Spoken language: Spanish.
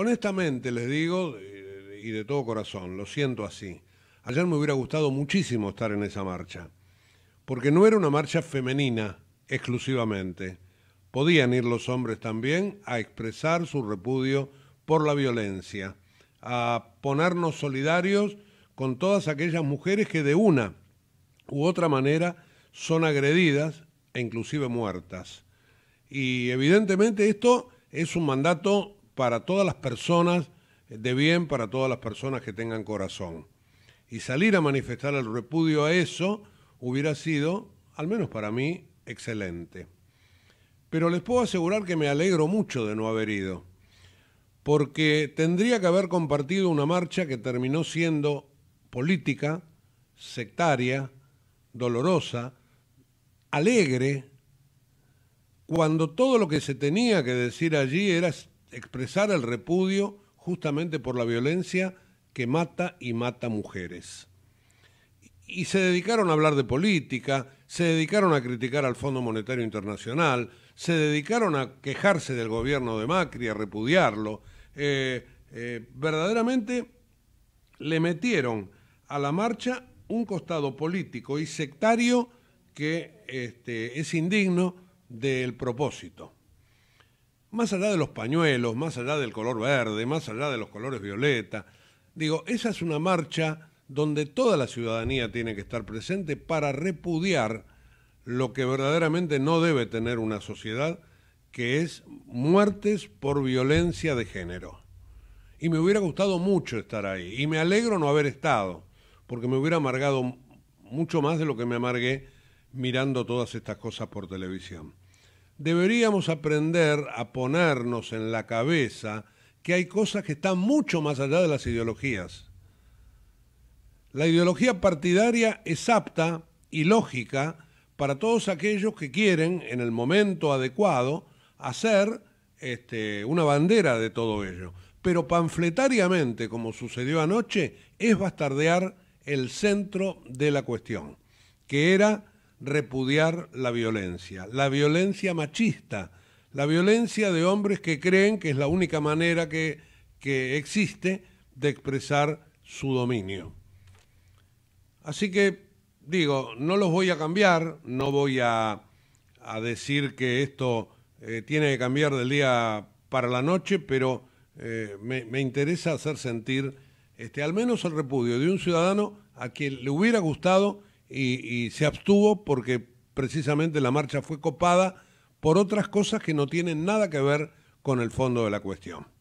honestamente les digo, eh, y de todo corazón, lo siento así, ayer me hubiera gustado muchísimo estar en esa marcha, porque no era una marcha femenina exclusivamente. Podían ir los hombres también a expresar su repudio por la violencia, a ponernos solidarios con todas aquellas mujeres que de una u otra manera son agredidas e inclusive muertas. Y evidentemente esto es un mandato para todas las personas de bien, para todas las personas que tengan corazón. Y salir a manifestar el repudio a eso hubiera sido, al menos para mí, excelente. Pero les puedo asegurar que me alegro mucho de no haber ido, porque tendría que haber compartido una marcha que terminó siendo política, sectaria, dolorosa, alegre, cuando todo lo que se tenía que decir allí era expresar el repudio justamente por la violencia que mata y mata mujeres. Y se dedicaron a hablar de política, se dedicaron a criticar al Fondo Monetario Internacional, se dedicaron a quejarse del gobierno de Macri, a repudiarlo. Eh, eh, verdaderamente le metieron a la marcha un costado político y sectario que este, es indigno del propósito más allá de los pañuelos, más allá del color verde, más allá de los colores violeta, digo, esa es una marcha donde toda la ciudadanía tiene que estar presente para repudiar lo que verdaderamente no debe tener una sociedad, que es muertes por violencia de género. Y me hubiera gustado mucho estar ahí, y me alegro no haber estado, porque me hubiera amargado mucho más de lo que me amargué mirando todas estas cosas por televisión deberíamos aprender a ponernos en la cabeza que hay cosas que están mucho más allá de las ideologías. La ideología partidaria es apta y lógica para todos aquellos que quieren, en el momento adecuado, hacer este, una bandera de todo ello. Pero panfletariamente, como sucedió anoche, es bastardear el centro de la cuestión, que era repudiar la violencia, la violencia machista, la violencia de hombres que creen que es la única manera que, existe de expresar su dominio. Así que, digo, no los voy a cambiar, no voy a, decir que esto eh, tiene que cambiar del día para la noche, pero eh, me, me, interesa hacer sentir este, al menos el repudio de un ciudadano a quien le hubiera gustado y, se abstuvo porque precisamente la marcha fue copada por otras cosas que no tienen nada que ver con el fondo de la cuestión.